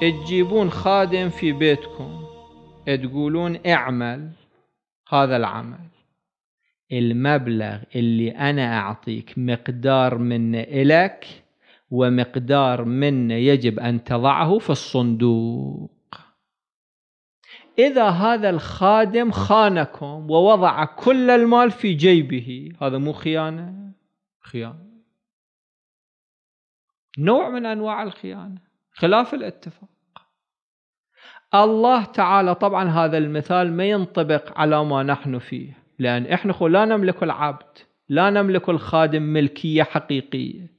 تجيبون خادم في بيتكم تقولون اعمل هذا العمل المبلغ اللي أنا أعطيك مقدار منه إلك ومقدار منه يجب أن تضعه في الصندوق إذا هذا الخادم خانكم ووضع كل المال في جيبه هذا مو خيانة خيانة نوع من أنواع الخيانة خلاف الاتفاق الله تعالى طبعا هذا المثال ما ينطبق على ما نحن فيه لأن إحنا لا نملك العبد لا نملك الخادم ملكية حقيقية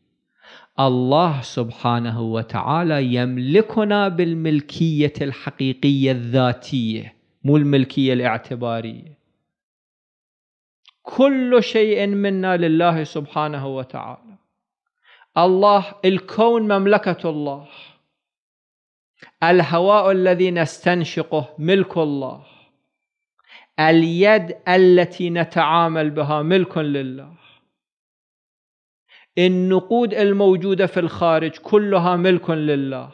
الله سبحانه وتعالى يملكنا بالملكية الحقيقية الذاتية مو الملكية الاعتبارية كل شيء منا لله سبحانه وتعالى الله الكون مملكة الله الهواء الذي نستنشقه ملك الله اليد التي نتعامل بها ملك لله النقود الموجودة في الخارج كلها ملك لله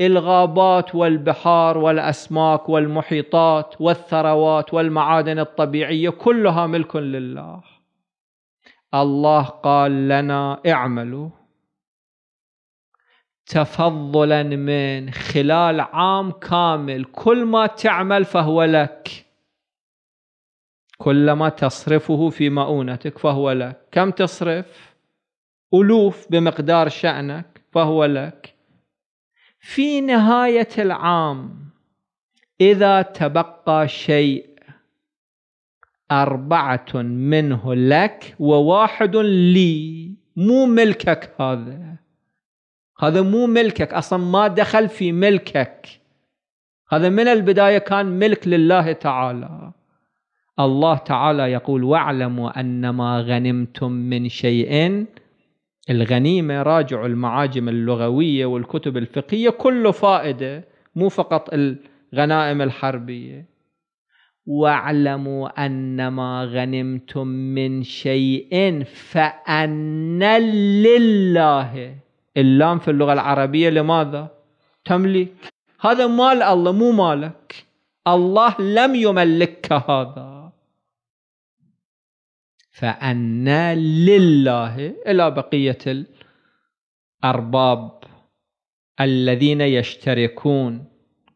الغابات والبحار والأسماك والمحيطات والثروات والمعادن الطبيعية كلها ملك لله الله قال لنا اعملوا تفضلا من خلال عام كامل كل ما تعمل فهو لك كل ما تصرفه في مؤونتك فهو لك كم تصرف ألوف بمقدار شأنك فهو لك في نهاية العام إذا تبقى شيء أربعة منه لك وواحد لي مو ملكك هذا هذا مو ملكك اصلا ما دخل في ملكك هذا من البدايه كان ملك لله تعالى الله تعالى يقول واعلموا انما غنمتم من شيء الغنيمه راجعوا المعاجم اللغويه والكتب الفقهيه كله فائده مو فقط الغنائم الحربيه واعلموا انما غنمتم من شيء فان لله اللام في اللغة العربية لماذا تمليك هذا مال الله مو مالك الله لم يملكك هذا فأنا لله إلى بقية الأرباب الذين يشتركون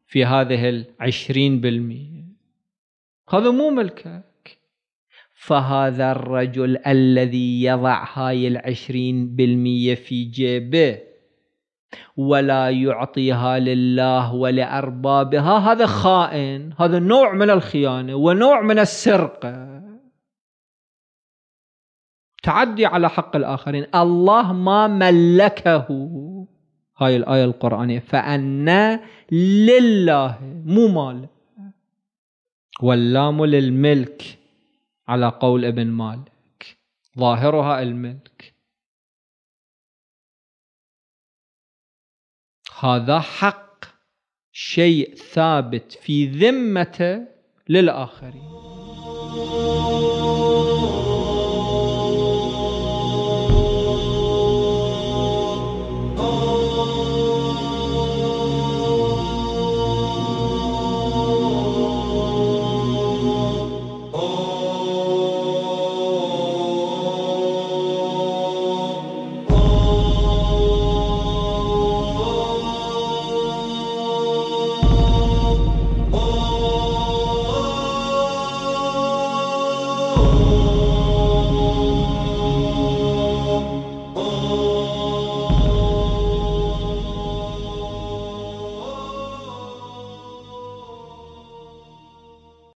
في هذه العشرين بالمئة هذا مو ملكه فهذا الرجل الذي يضع هاي العشرين بالمية في جيبه ولا يعطيها لله ولأربابها هذا خائن هذا نوع من الخيانة ونوع من السرقة تعدي على حق الآخرين الله ما ملكه هاي الآية القرآنية فأنا لله مو مال واللام للملك على قول ابن مالك ظاهرها الملك هذا حق شيء ثابت في ذمته للآخرين